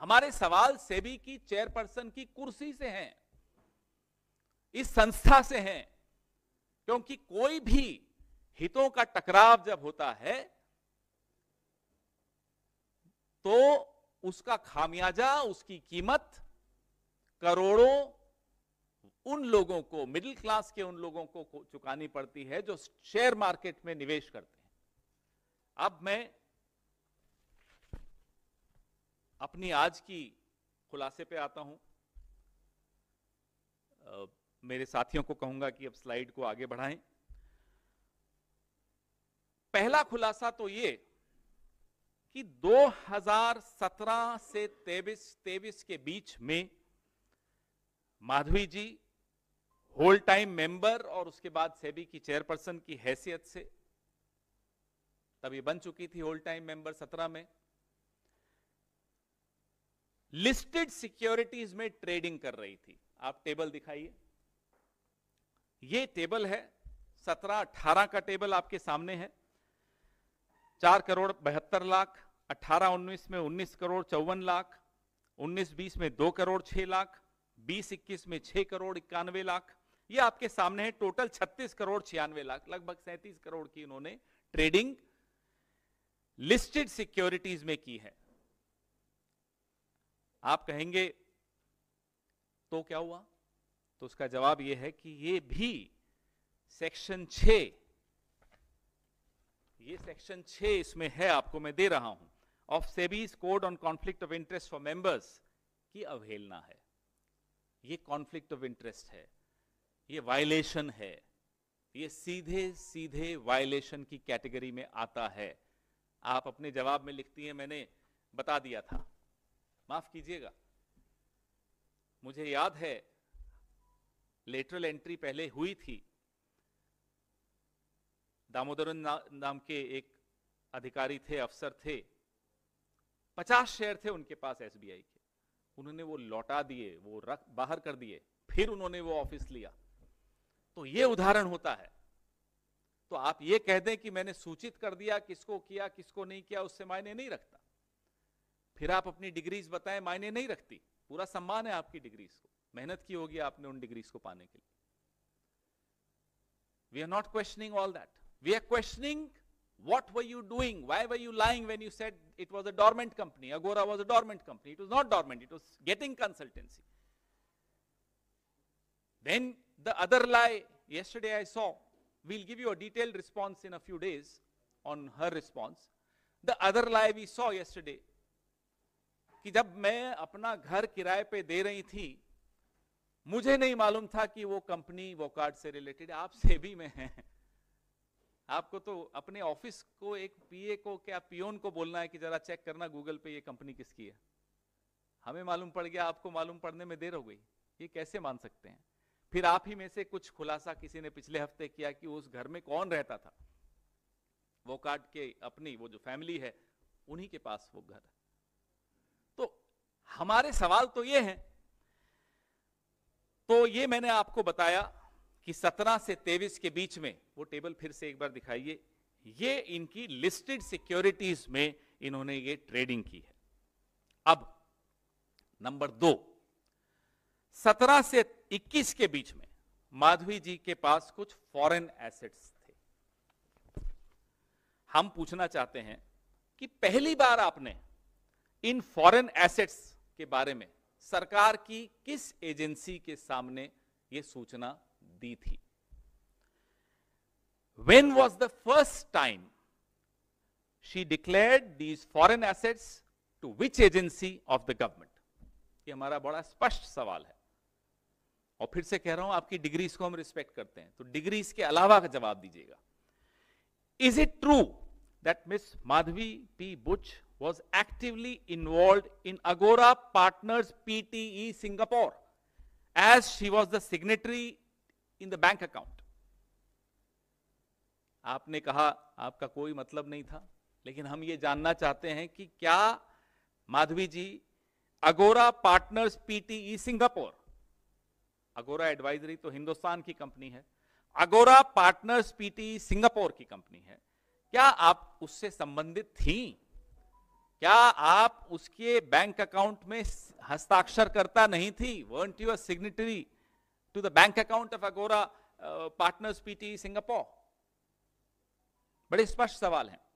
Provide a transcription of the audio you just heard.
हमारे सवाल सेबी की चेयरपर्सन की कुर्सी से हैं इस संस्था से हैं क्योंकि कोई भी हितों का टकराव जब होता है तो उसका खामियाजा उसकी कीमत करोड़ों उन लोगों को मिडिल क्लास के उन लोगों को चुकानी पड़ती है जो शेयर मार्केट में निवेश करते हैं अब मैं अपनी आज की खुलासे पे आता हूं आ, मेरे साथियों को कहूंगा कि अब स्लाइड को आगे बढ़ाएं पहला खुलासा तो ये कि 2017 से 23 23 के बीच में Madhavi ji whole time member और उसके बाद सेबी की चेयरपर्सन की हैसियत से तभी बन चुकी थी होल टाइम मेंबर 17 में लिस्टेड सिक्योरिटीज में ट्रेडिंग कर रही थी आप टेबल दिखाइए ये टेबल है सत्रह अठारह का टेबल आपके सामने है चार करोड़ बहत्तर लाख अठारह उन्नीस में उन्नीस करोड़ चौवन लाख उन्नीस बीस में दो करोड़ छह लाख बीस इक्कीस में छह करोड़ इक्यानवे लाख ये आपके सामने है टोटल छत्तीस करोड़ छियानवे लाख लगभग सैंतीस करोड़ की इन्होंने ट्रेडिंग लिस्टेड सिक्योरिटीज में की है आप कहेंगे तो क्या हुआ तो उसका जवाब यह है कि ये भी सेक्शन छे ये सेक्शन छ इसमें है आपको मैं दे रहा हूं of SEBI's code on conflict of interest for members की अवहेलना है ये कॉन्फ्लिक्ट ऑफ इंटरेस्ट है ये वायलेशन है ये सीधे सीधे वायलेशन की कैटेगरी में आता है आप अपने जवाब में लिखती हैं मैंने बता दिया था माफ कीजिएगा मुझे याद है लेटरल एंट्री पहले हुई थी दामोदर ना, नाम के एक अधिकारी थे अफसर थे पचास शेयर थे उनके पास एसबीआई के उन्होंने वो लौटा दिए वो रख बाहर कर दिए फिर उन्होंने वो ऑफिस लिया तो ये उदाहरण होता है तो आप ये कह दें कि मैंने सूचित कर दिया किसको किया किसको नहीं किया उससे मायने नहीं रखता फिर आप अपनी डिग्रीज बताएं मायने नहीं रखती पूरा सम्मान है आपकी डिग्रीज को मेहनत की होगी आपने उन डिग्रीज को पाने के लिए we are not questioning all that we are questioning what were you doing why were you lying when you said it was a dormant company Agora was a dormant company it was not dormant it was getting consultancy then the other lie yesterday I saw we'll give you a detailed response in a few days on her response the other lie we saw yesterday कि जब मैं अपना घर किराए पे दे रही थी मुझे नहीं मालूम था कि वो कंपनी वोकार्ड से रिलेटेड आप भी में है आपको तो अपने ऑफिस को एक पीए को क्या पियोन को बोलना है कि जरा चेक करना गूगल पे ये कंपनी किसकी है हमें मालूम पड़ गया आपको मालूम पड़ने में देर हो गई ये कैसे मान सकते हैं फिर आप ही में से कुछ खुलासा किसी ने पिछले हफ्ते किया कि उस घर में कौन रहता था वो कार्ड के अपनी वो जो फैमिली है उन्हीं के पास वो घर है हमारे सवाल तो ये हैं तो ये मैंने आपको बताया कि 17 से 23 के बीच में वो टेबल फिर से एक बार दिखाइए ये इनकी लिस्टेड सिक्योरिटीज में इन्होंने ये ट्रेडिंग की है अब नंबर दो 17 से 21 के बीच में माधवी जी के पास कुछ फॉरेन एसेट्स थे हम पूछना चाहते हैं कि पहली बार आपने इन फॉरेन एसेट्स के बारे में सरकार की किस एजेंसी के सामने यह सूचना दी थी when was the first time she declared these foreign assets to which agency of the government ये हमारा बड़ा स्पष्ट सवाल है और फिर से कह रहा हूं आपकी डिग्रीज को हम रिस्पेक्ट करते हैं तो डिग्रीज के अलावा का जवाब दीजिएगा is it true that miss Madhavi P Buch was actively involved in Agora Partners PTE Singapore as she was the signatory in the bank account. आपने कहा आपका कोई मतलब नहीं था लेकिन हम ये जानना चाहते हैं कि क्या Madhavi ji Agora partners PTE Singapore Agora advisory तो हिंदुस्तान की कंपनी है अगोरा पार्टनर्स पीटीई सिंगापुर की कंपनी है क्या आप उससे संबंधित थी क्या आप उसके बैंक अकाउंट में हस्ताक्षर करता नहीं थी were you signatory to the bank account of Agora partners PT Singapore बड़े स्पष्ट सवाल हैं